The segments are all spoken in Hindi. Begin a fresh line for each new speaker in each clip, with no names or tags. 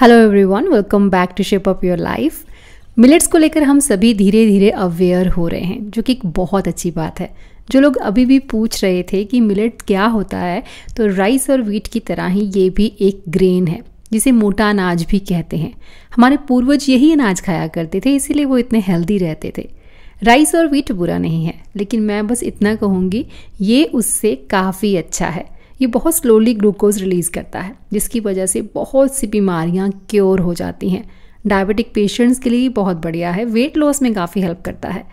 hello everyone welcome back to shape up your life millets को लेकर हम सभी धीरे धीरे अवेयर हो रहे हैं जो कि एक बहुत अच्छी बात है जो लोग अभी भी पूछ रहे थे कि मिलेट क्या होता है तो राइस और वीट की तरह ही ये भी एक ग्रेन है जिसे मोटा अनाज भी कहते हैं हमारे पूर्वज यही अनाज खाया करते थे इसीलिए वो इतने हेल्दी रहते थे राइस और वीट बुरा नहीं है लेकिन मैं बस इतना कहूँगी ये उससे काफ़ी अच्छा है ये बहुत स्लोली ग्लूकोज रिलीज़ करता है जिसकी वजह से बहुत सी बीमारियाँ क्योर हो जाती हैं डायबिटिक पेशेंट्स के लिए बहुत बढ़िया है वेट लॉस में काफ़ी हेल्प करता है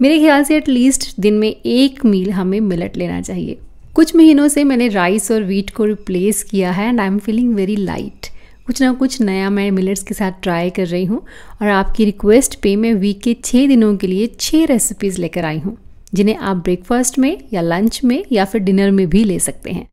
मेरे ख्याल से एटलीस्ट दिन में एक मील हमें मिलट लेना चाहिए कुछ महीनों से मैंने राइस और वीट को रिप्लेस किया है and I am feeling very light कुछ ना कुछ नया मैं मिलेट्स के साथ ट्राई कर रही हूँ और आपकी रिक्वेस्ट पे मैं वीक के छः दिनों के लिए छः रेसिपीज़ लेकर आई हूँ जिन्हें आप ब्रेकफास्ट में या लंच में या फिर डिनर में भी ले सकते हैं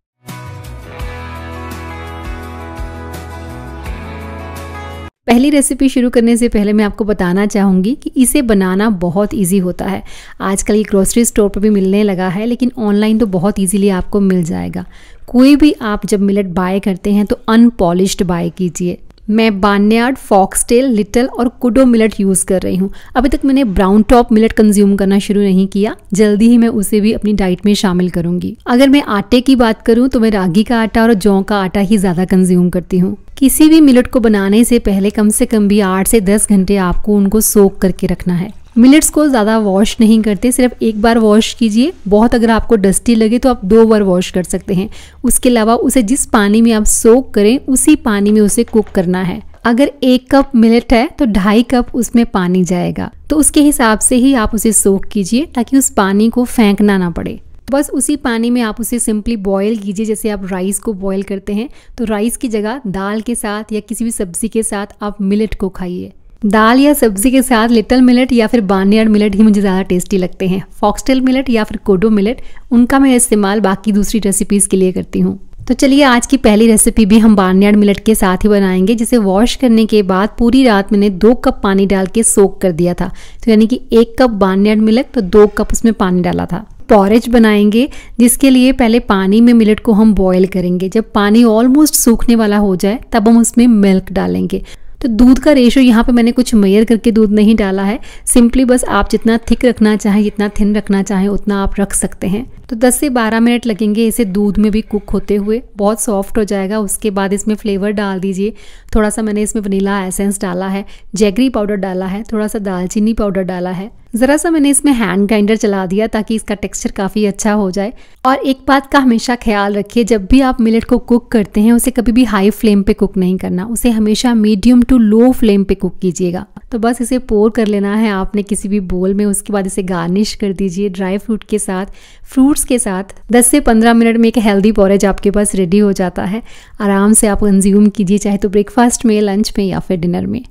पहली रेसिपी शुरू करने से पहले मैं आपको बताना चाहूँगी कि इसे बनाना बहुत इजी होता है आजकल ये ग्रोसरी स्टोर पर भी मिलने लगा है लेकिन ऑनलाइन तो बहुत इजीली आपको मिल जाएगा कोई भी आप जब मिलेट बाय करते हैं तो अनपॉलिश्ड बाय कीजिए मैं बान्यार्ड फॉक्सटेल लिटल और कुडो मिलट यूज़ कर रही हूँ अभी तक मैंने ब्राउन टॉप मिलट कंज्यूम करना शुरू नहीं किया जल्दी ही मैं उसे भी अपनी डाइट में शामिल करूंगी अगर मैं आटे की बात करूँ तो मैं रागी का आटा और जौ का आटा ही ज़्यादा कंज्यूम करती हूँ किसी भी मिलट को बनाने से पहले कम से कम भी आठ से दस घंटे आपको उनको सोख करके रखना है मिलेट्स को ज़्यादा वॉश नहीं करते सिर्फ एक बार वॉश कीजिए बहुत अगर आपको डस्टी लगे तो आप दो बार वॉश कर सकते हैं उसके अलावा उसे जिस पानी में आप सोक करें उसी पानी में उसे कुक करना है अगर एक कप मिलेट है तो ढाई कप उसमें पानी जाएगा तो उसके हिसाब से ही आप उसे सोक कीजिए ताकि उस पानी को फेंकना ना पड़े बस उसी पानी में आप उसे सिंपली बॉयल कीजिए जैसे आप राइस को बॉयल करते हैं तो राइस की जगह दाल के साथ या किसी भी सब्जी के साथ आप मिलेट को खाइए दाल या सब्जी के साथ लिटल मिलेट या फिर बानियाड मिलेट ही मुझे ज़्यादा टेस्टी लगते हैं फॉक्सटेल मिलेट या फिर कोडो मिलेट उनका मैं इस्तेमाल बाकी दूसरी रेसिपीज़ के लिए करती हूँ तो चलिए आज की पहली रेसिपी भी हम बानियाड मिलेट के साथ ही बनाएंगे जिसे वॉश करने के बाद पूरी रात मैंने दो कप पानी डाल के सोक कर दिया था तो यानी कि एक कप बानियाड मिलेट तो दो कप उसमें पानी डाला था पॉरेज बनाएंगे जिसके लिए पहले पानी में मिलेट को हम बॉईल करेंगे जब पानी ऑलमोस्ट सूखने वाला हो जाए तब हम उसमें मिल्क डालेंगे तो दूध का रेशो यहाँ पे मैंने कुछ मेयर करके दूध नहीं डाला है सिंपली बस आप जितना थिक रखना चाहें जितना थिन रखना चाहें उतना आप रख सकते हैं तो 10 से 12 मिनट लगेंगे इसे दूध में भी कुक होते हुए बहुत सॉफ्ट हो जाएगा उसके बाद इसमें फ्लेवर डाल दीजिए थोड़ा सा मैंने इसमें वनीला एसेंस डाला है जैगरी पाउडर डाला है थोड़ा सा दालचीनी पाउडर डाला है ज़रा सा मैंने इसमें हैंड ग्राइंडर चला दिया ताकि इसका टेक्सचर काफ़ी अच्छा हो जाए और एक बात का हमेशा ख्याल रखिए जब भी आप मिलेट को कुक करते हैं उसे कभी भी हाई फ्लेम पे कुक नहीं करना उसे हमेशा मीडियम टू लो फ्लेम पे कुक कीजिएगा तो बस इसे पोर कर लेना है आपने किसी भी बोल में उसके बाद इसे गार्निश कर दीजिए ड्राई फ्रूट के साथ फ्रूट फ्रूट्स के साथ 10 से 15 मिनट में एक हेल्दी पॉरेज आपके पास रेडी हो जाता है आराम से आप कंज्यूम कीजिए चाहे तो ब्रेकफास्ट में लंच में या फिर डिनर में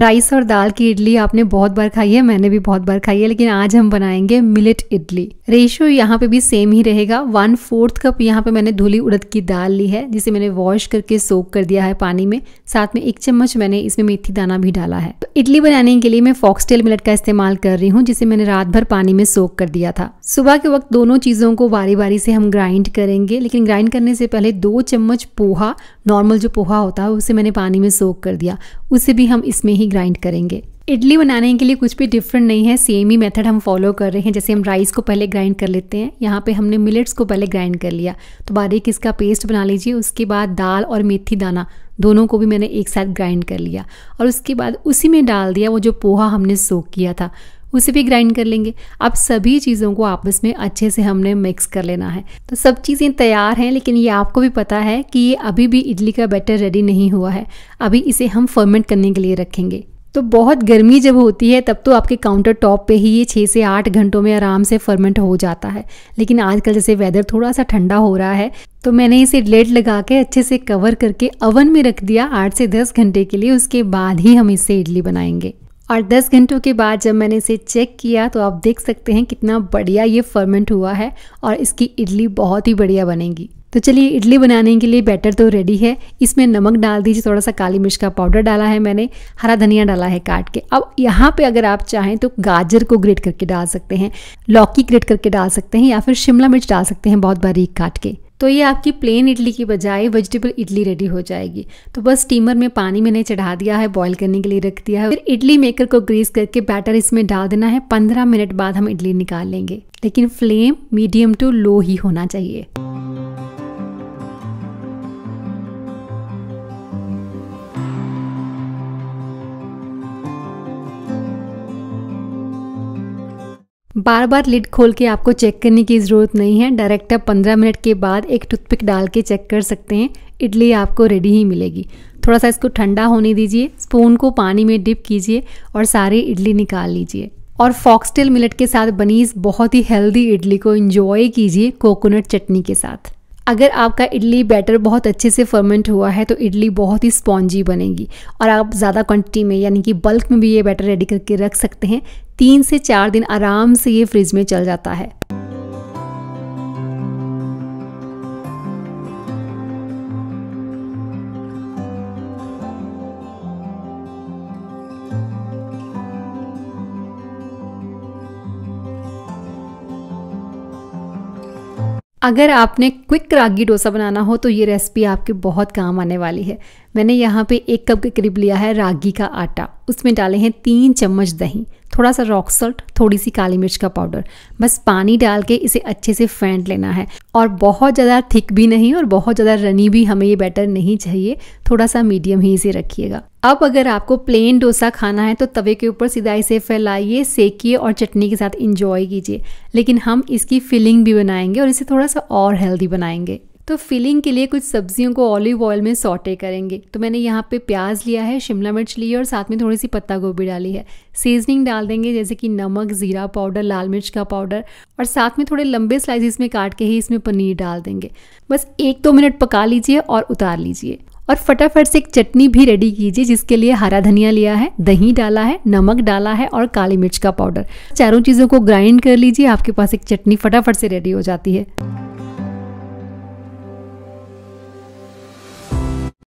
राइस और दाल की इडली आपने बहुत बार खाई है मैंने भी बहुत बार खाई है लेकिन आज हम बनाएंगे मिलेट इडली रेशियो यहाँ पे भी सेम ही रहेगा वन फोर्थ कप यहाँ पे मैंने धुली उड़द की दाल ली है जिसे मैंने वॉश करके सोक कर दिया है पानी में साथ में एक चम्मच मैंने इसमें मेथी दाना भी डाला है तो इडली बनाने के लिए मैं फॉक्सटेल मिलेट का इस्तेमाल कर रही हूँ जिसे मैंने रात भर पानी में सोक कर दिया था सुबह के वक्त दोनों चीज़ों को बारी बारी से हम ग्राइंड करेंगे लेकिन ग्राइंड करने से पहले दो चम्मच पोहा नॉर्मल जो पोहा होता है उसे मैंने पानी में सोक कर दिया उसे भी हम इसमें ही ग्राइंड करेंगे इडली बनाने के लिए कुछ भी डिफरेंट नहीं है सेम ही मेथड हम फॉलो कर रहे हैं जैसे हम राइस को पहले ग्राइंड कर लेते हैं यहाँ पे हमने मिलेट्स को पहले ग्राइंड कर लिया तो बारीक इसका पेस्ट बना लीजिए उसके बाद दाल और मेथी दाना दोनों को भी मैंने एक साथ ग्राइंड कर लिया और उसके बाद उसी में डाल दिया वो जो पोहा हमने सोक किया था उसे भी ग्राइंड कर लेंगे अब सभी चीज़ों को आपस में अच्छे से हमने मिक्स कर लेना है तो सब चीज़ें तैयार हैं लेकिन ये आपको भी पता है कि ये अभी भी इडली का बैटर रेडी नहीं हुआ है अभी इसे हम फर्मेंट करने के लिए रखेंगे तो बहुत गर्मी जब होती है तब तो आपके काउंटर टॉप पे ही ये छः से आठ घंटों में आराम से फर्मेंट हो जाता है लेकिन आजकल जैसे वेदर थोड़ा सा ठंडा हो रहा है तो मैंने इसे लेट लगा के अच्छे से कवर करके अवन में रख दिया आठ से दस घंटे के लिए उसके बाद ही हम इससे इडली बनाएंगे और 10 घंटों के बाद जब मैंने इसे चेक किया तो आप देख सकते हैं कितना बढ़िया ये फर्मेंट हुआ है और इसकी इडली बहुत ही बढ़िया बनेगी तो चलिए इडली बनाने के लिए बैटर तो रेडी है इसमें नमक डाल दीजिए थोड़ा सा काली मिर्च का पाउडर डाला है मैंने हरा धनिया डाला है काट के अब यहाँ पे अगर आप चाहें तो गाजर को ग्रेट करके डाल सकते हैं लौकी ग्रेट करके डाल सकते हैं या फिर शिमला मिर्च डाल सकते हैं बहुत बारीक काट के तो ये आपकी प्लेन इडली की बजाय वेजिटेबल इडली रेडी हो जाएगी तो बस स्टीमर में पानी मैंने चढ़ा दिया है बॉईल करने के लिए रख दिया है फिर इडली मेकर को ग्रीस करके बैटर इसमें डाल देना है पंद्रह मिनट बाद हम इडली निकाल लेंगे लेकिन फ्लेम मीडियम टू लो ही होना चाहिए बार बार लिड खोल के आपको चेक करने की ज़रूरत नहीं है डायरेक्ट आप पंद्रह मिनट के बाद एक टूथपिक डाल के चेक कर सकते हैं इडली आपको रेडी ही मिलेगी थोड़ा सा इसको ठंडा होने दीजिए स्पून को पानी में डिप कीजिए और सारी इडली निकाल लीजिए और फॉक्सटेल मिलट के साथ बनी इस बहुत ही हेल्दी इडली को इंजॉय कीजिए कोकोनट चटनी के साथ अगर आपका इडली बैटर बहुत अच्छे से फर्मेंट हुआ है तो इडली बहुत ही स्पॉन्जी बनेगी और आप ज़्यादा क्वांटिटी में यानी कि बल्क में भी ये बैटर रेडी करके रख सकते हैं तीन से चार दिन आराम से ये फ्रिज में चल जाता है अगर आपने क्विक रागी डोसा बनाना हो तो ये रेसिपी आपके बहुत काम आने वाली है मैंने यहाँ पे एक कप के करीब लिया है रागी का आटा उसमें डाले हैं तीन चम्मच दही थोड़ा सा रॉक सॉल्ट थोड़ी सी काली मिर्च का पाउडर बस पानी डाल के इसे अच्छे से फेंट लेना है और बहुत ज़्यादा थिक भी नहीं और बहुत ज़्यादा रनी भी हमें ये बैटर नहीं चाहिए थोड़ा सा मीडियम ही इसे रखिएगा अब अगर आपको प्लेन डोसा खाना है तो तवे के ऊपर सीधा इसे फैलाइए सेकिए और चटनी के साथ इंजॉय कीजिए लेकिन हम इसकी फिलिंग भी बनाएंगे और इसे थोड़ा सा और हेल्दी बनाएंगे तो फिलिंग के लिए कुछ सब्जियों को ऑलिव ऑयल में सॉटे करेंगे तो मैंने यहाँ पे प्याज लिया है शिमला मिर्च ली है और साथ में थोड़ी सी पत्ता गोभी डाली है सीजनिंग डाल देंगे जैसे कि नमक ज़ीरा पाउडर लाल मिर्च का पाउडर और साथ में थोड़े लंबे स्लाइसिस में काट के ही इसमें पनीर डाल देंगे बस एक दो मिनट पका लीजिए और उतार लीजिए और फटाफट से एक चटनी भी रेडी कीजिए जिसके लिए हरा धनिया लिया है दही डाला है नमक डाला है और काली मिर्च का पाउडर चारों चीज़ों को ग्राइंड कर लीजिए आपके पास एक चटनी फटाफट से रेडी हो जाती है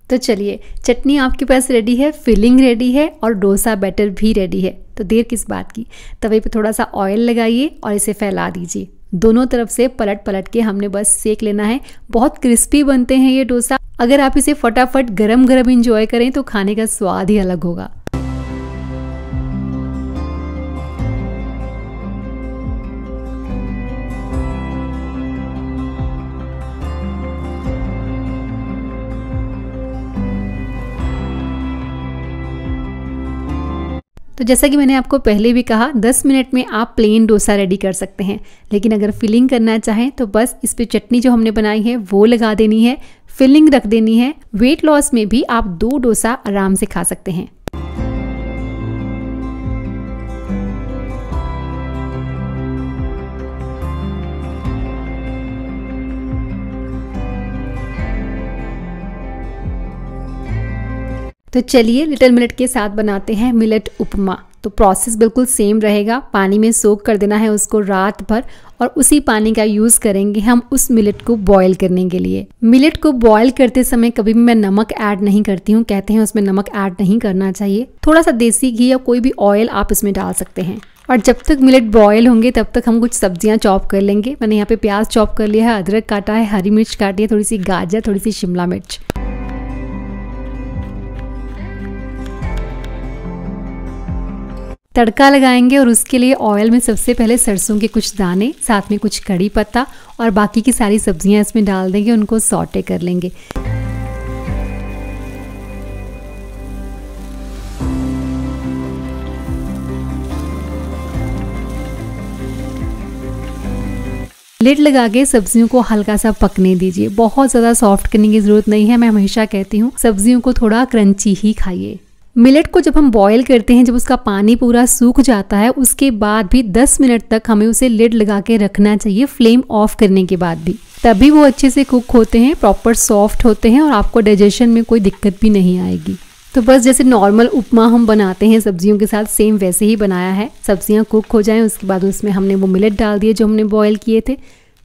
तो चलिए चटनी आपके पास रेडी है फिलिंग रेडी है और डोसा बैटर भी रेडी है तो देर किस बात की तवे पे थोड़ा सा ऑयल लगाइए और इसे फैला दीजिए दोनों तरफ से पलट पलट के हमने बस सेक लेना है बहुत क्रिस्पी बनते हैं ये डोसा अगर आप इसे फटाफट गरम गरम इंजॉय करें तो खाने का स्वाद ही अलग होगा तो जैसा कि मैंने आपको पहले भी कहा 10 मिनट में आप प्लेन डोसा रेडी कर सकते हैं लेकिन अगर फिलिंग करना चाहें तो बस इस पर चटनी जो हमने बनाई है वो लगा देनी है फिलिंग रख देनी है वेट लॉस में भी आप दो डोसा आराम से खा सकते हैं तो चलिए लिटिल मिलेट के साथ बनाते हैं मिलेट उपमा तो प्रोसेस बिल्कुल सेम रहेगा पानी में सोक कर देना है उसको रात भर और उसी पानी का यूज़ करेंगे हम उस मिलेट को बॉईल करने के लिए मिलेट को बॉईल करते समय कभी भी मैं नमक ऐड नहीं करती हूँ कहते हैं उसमें नमक ऐड नहीं करना चाहिए थोड़ा सा देसी घी या कोई भी ऑयल आप इसमें डाल सकते हैं और जब तक मिलेट बॉयल होंगे तब तक हम कुछ सब्जियां चॉप कर लेंगे मैंने यहाँ पे प्याज चॉप कर लिया है अदरक काटा है हरी मिर्च काटी है थोड़ी सी गाजर थोड़ी सी शिमला मिर्च तड़का लगाएंगे और उसके लिए ऑयल में सबसे पहले सरसों के कुछ दाने साथ में कुछ कड़ी पत्ता और बाकी की सारी सब्जियां इसमें डाल देंगे उनको सॉटे कर लेंगे लिड लगा के सब्जियों को हल्का सा पकने दीजिए बहुत ज़्यादा सॉफ्ट करने की ज़रूरत नहीं है मैं हमेशा कहती हूँ सब्जियों को थोड़ा क्रंची ही खाइए मिलेट को जब हम बॉयल करते हैं जब उसका पानी पूरा सूख जाता है उसके बाद भी 10 मिनट तक हमें उसे लिड लगा के रखना चाहिए फ्लेम ऑफ करने के बाद भी तभी वो अच्छे से कुक होते हैं प्रॉपर सॉफ्ट होते हैं और आपको डाइजेशन में कोई दिक्कत भी नहीं आएगी तो बस जैसे नॉर्मल उपमा हम बनाते हैं सब्जियों के साथ सेम वैसे ही बनाया है सब्जियां कुक हो जाएं उसके बाद उसमें हमने वो मिलेट डाल दिए जो हमने बॉयल किए थे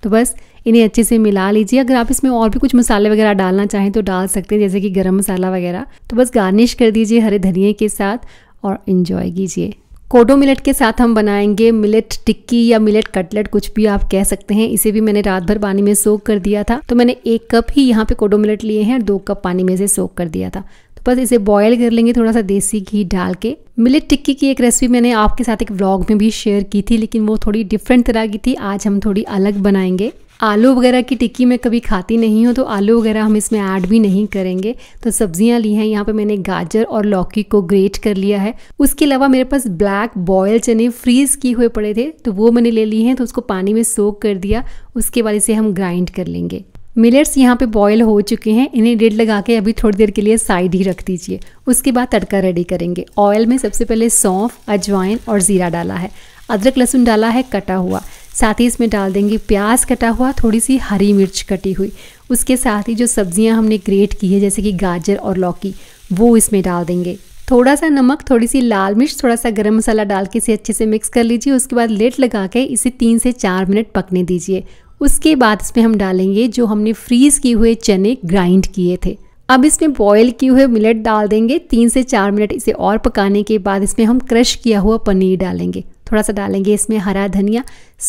तो बस इन्हें अच्छे से मिला लीजिए अगर आप इसमें और भी कुछ मसाले वगैरह डालना चाहें तो डाल सकते हैं जैसे कि गर्म मसाला वगैरह तो बस गार्निश कर दीजिए हरे धनिए के साथ और इन्जॉय कीजिए कोडो मिलेट के साथ हम बनाएंगे मिलेट टिक्की या मिलेट कटलेट कुछ भी आप कह सकते हैं इसे भी मैंने रात भर पानी में सोख कर दिया था तो मैंने एक कप ही यहाँ पे कोडो मिलेट लिए हैं और दो कप पानी में से सोख कर दिया था बस इसे बॉयल कर लेंगे थोड़ा सा देसी घी डाल के मिलेट टिक्की की एक रेसिपी मैंने आपके साथ एक व्लॉग में भी शेयर की थी लेकिन वो थोड़ी डिफरेंट तरह की थी आज हम थोड़ी अलग बनाएंगे आलू वगैरह की टिक्की मैं कभी खाती नहीं हूँ तो आलू वगैरह हम इसमें ऐड भी नहीं करेंगे तो सब्जियाँ ली हैं यहाँ पे मैंने गाजर और लौकी को ग्रेट कर लिया है उसके अलावा मेरे पास ब्लैक बॉयल चने फ्रीज किए हुए पड़े थे तो वो मैंने ले लिए हैं तो उसको पानी में सोक कर दिया उसके बाद इसे हम ग्राइंड कर लेंगे मिलेट्स यहाँ पे बॉयल हो चुके हैं इन्हें डेड लगा के अभी थोड़ी देर के लिए साइड ही रख दीजिए उसके बाद तड़का रेडी करेंगे ऑयल में सबसे पहले सौंफ अजवाइन और ज़ीरा डाला है अदरक लहसुन डाला है कटा हुआ साथ ही इसमें डाल देंगे प्याज कटा हुआ थोड़ी सी हरी मिर्च कटी हुई उसके साथ ही जो सब्जियां हमने ग्रेट की है जैसे कि गाजर और लौकी वो इसमें डाल देंगे थोड़ा सा नमक थोड़ी सी लाल मिर्च थोड़ा सा गरम मसाला डाल के इसे अच्छे से मिक्स कर लीजिए उसके बाद लेट लगा के इसे तीन से चार मिनट पकने दीजिए उसके बाद इसमें हम डालेंगे जो हमने फ्रीज़ किए हुए चने ग्राइंड किए थे अब इसमें बॉयल किए हुए मिलेट डाल देंगे तीन से चार मिनट इसे और पकाने के बाद इसमें हम क्रश किया हुआ पनीर डालेंगे थोड़ा सा डालेंगे इसमें हरा धनिया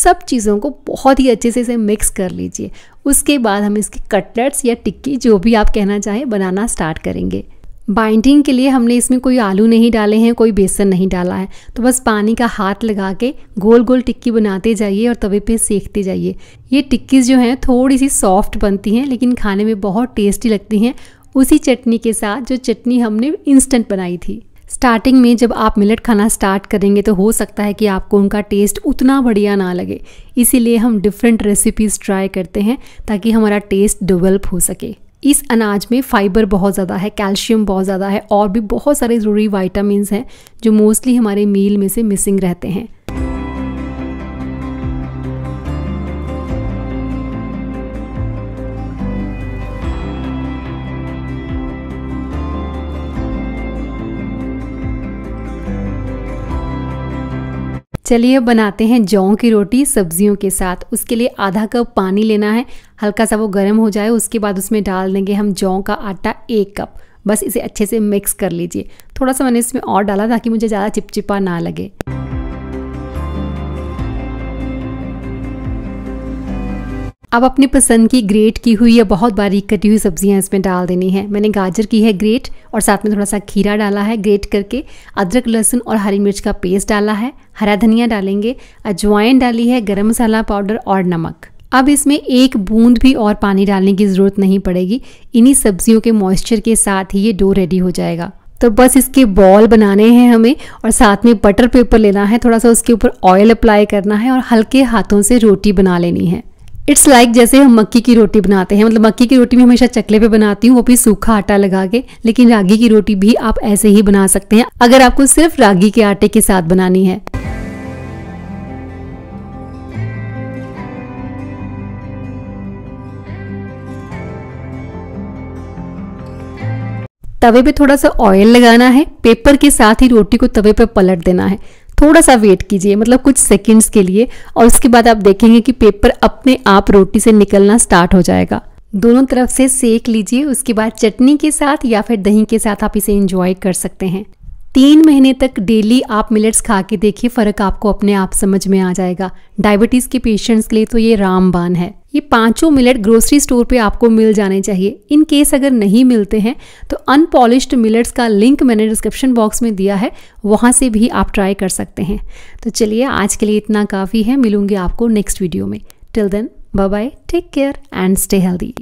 सब चीज़ों को बहुत ही अच्छे से इसे मिक्स कर लीजिए उसके बाद हम इसके कटलेट्स या टिक्की जो भी आप कहना चाहें बनाना स्टार्ट करेंगे बाइंडिंग के लिए हमने इसमें कोई आलू नहीं डाले हैं कोई बेसन नहीं डाला है तो बस पानी का हाथ लगा के गोल गोल टिक्की बनाते जाइए और तवे पे सेकते जाइए ये टिक्कीज़ जो हैं थोड़ी सी सॉफ्ट बनती हैं लेकिन खाने में बहुत टेस्टी लगती हैं उसी चटनी के साथ जो चटनी हमने इंस्टेंट बनाई थी स्टार्टिंग में जब आप मिलट खाना स्टार्ट करेंगे तो हो सकता है कि आपको उनका टेस्ट उतना बढ़िया ना लगे इसीलिए हम डिफरेंट रेसिपीज़ ट्राई करते हैं ताकि हमारा टेस्ट डेवलप हो सके इस अनाज में फाइबर बहुत ज़्यादा है कैल्शियम बहुत ज़्यादा है और भी बहुत सारे ज़रूरी वाइटामस हैं जो मोस्टली हमारे मील में से मिसिंग रहते हैं चलिए बनाते हैं जौ की रोटी सब्जियों के साथ उसके लिए आधा कप पानी लेना है हल्का सा वो गर्म हो जाए उसके बाद उसमें डाल देंगे हम जौ का आटा एक कप बस इसे अच्छे से मिक्स कर लीजिए थोड़ा सा मैंने इसमें और डाला ताकि मुझे ज़्यादा चिपचिपा ना लगे अब अपनी पसंद की ग्रेट की हुई या बहुत बारीक कटी हुई सब्जियां इसमें डाल देनी है मैंने गाजर की है ग्रेट और साथ में थोड़ा सा खीरा डाला है ग्रेट करके अदरक लहसुन और हरी मिर्च का पेस्ट डाला है हरा धनिया डालेंगे अजवाइन डाली है गरम मसाला पाउडर और नमक अब इसमें एक बूंद भी और पानी डालने की ज़रूरत नहीं पड़ेगी इन्हीं सब्जियों के मॉइस्चर के साथ ही ये डो रेडी हो जाएगा तो बस इसके बॉल बनाने हैं हमें और साथ में बटर पेपर लेना है थोड़ा सा उसके ऊपर ऑयल अप्लाई करना है और हल्के हाथों से रोटी बना लेनी है इट्स लाइक like जैसे हम मक्की की रोटी बनाते हैं मतलब मक्की की रोटी भी हमेशा चकले पे बनाती हूँ वो भी सूखा आटा लगा के लेकिन रागी की रोटी भी आप ऐसे ही बना सकते हैं अगर आपको सिर्फ रागी के आटे के साथ बनानी है तवे पे थोड़ा सा ऑयल लगाना है पेपर के साथ ही रोटी को तवे पे पलट देना है थोड़ा सा वेट कीजिए मतलब कुछ सेकंड्स के लिए और उसके बाद आप देखेंगे कि पेपर अपने आप रोटी से निकलना स्टार्ट हो जाएगा दोनों तरफ से सेक लीजिए उसके बाद चटनी के साथ या फिर दही के साथ आप इसे इंजॉय कर सकते हैं तीन महीने तक डेली आप मिलेट्स खा के देखिए फ़र्क आपको अपने आप समझ में आ जाएगा डायबिटीज़ के पेशेंट्स के लिए तो ये रामबान है ये पाँचों मिलेट ग्रोसरी स्टोर पे आपको मिल जाने चाहिए इन केस अगर नहीं मिलते हैं तो अनपॉलिश्ड मिलेट्स का लिंक मैंने डिस्क्रिप्शन बॉक्स में दिया है वहाँ से भी आप ट्राई कर सकते हैं तो चलिए आज के लिए इतना काफ़ी है मिलूंगी आपको नेक्स्ट वीडियो में till then bye bye take care and stay healthy